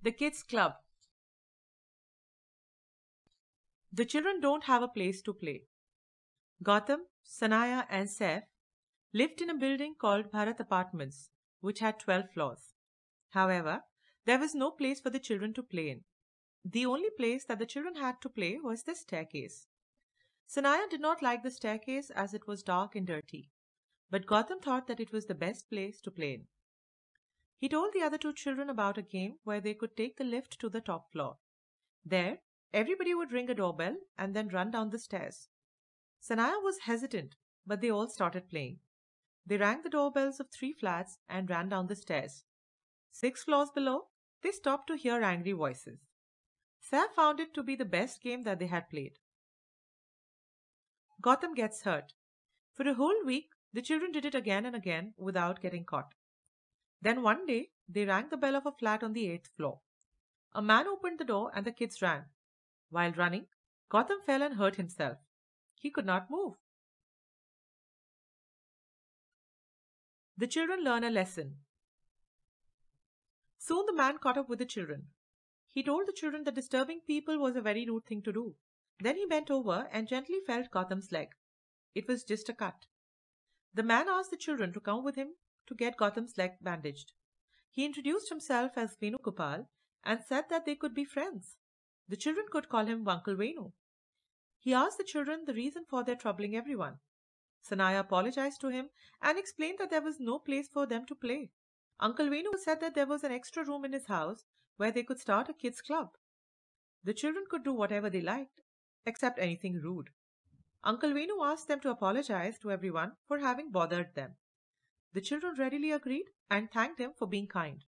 The Kids Club. The children don't have a place to play. Gotham, Sanaya, and Seth lived in a building called Bharat Apartments, which had 12 floors. However, there was no place for the children to play in. The only place that the children had to play was the staircase. Sanaya did not like the staircase as it was dark and dirty, but Gotham thought that it was the best place to play in. He told the other two children about a game where they could take the lift to the top floor. There, everybody would ring a doorbell and then run down the stairs. Sanaya was hesitant, but they all started playing. They rang the doorbells of three flats and ran down the stairs. Six floors below, they stopped to hear angry voices. Sam found it to be the best game that they had played. Gotham gets hurt. For a whole week, the children did it again and again without getting caught. Then one day, they rang the bell of a flat on the eighth floor. A man opened the door and the kids ran. While running, Gotham fell and hurt himself. He could not move. The children learn a lesson. Soon the man caught up with the children. He told the children that disturbing people was a very rude thing to do. Then he bent over and gently felt Gotham's leg. It was just a cut. The man asked the children to come with him to get Gotham's leg bandaged. He introduced himself as Venu Gopal and said that they could be friends. The children could call him Uncle Venu. He asked the children the reason for their troubling everyone. Sanaya apologized to him and explained that there was no place for them to play. Uncle Venu said that there was an extra room in his house where they could start a kids' club. The children could do whatever they liked, except anything rude. Uncle Venu asked them to apologize to everyone for having bothered them. The children readily agreed and thanked him for being kind.